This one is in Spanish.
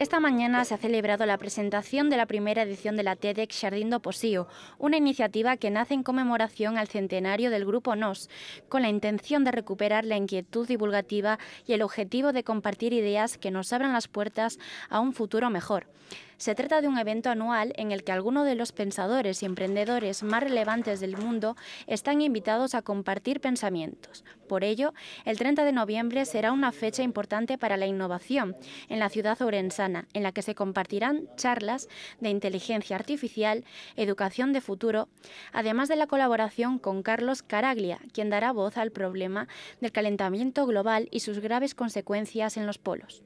Esta mañana se ha celebrado la presentación de la primera edición de la TEDx Jardín do Posío, una iniciativa que nace en conmemoración al centenario del Grupo NOS, con la intención de recuperar la inquietud divulgativa y el objetivo de compartir ideas que nos abran las puertas a un futuro mejor. Se trata de un evento anual en el que algunos de los pensadores y emprendedores más relevantes del mundo están invitados a compartir pensamientos. Por ello, el 30 de noviembre será una fecha importante para la innovación en la ciudad orensana, en la que se compartirán charlas de inteligencia artificial, educación de futuro, además de la colaboración con Carlos Caraglia, quien dará voz al problema del calentamiento global y sus graves consecuencias en los polos.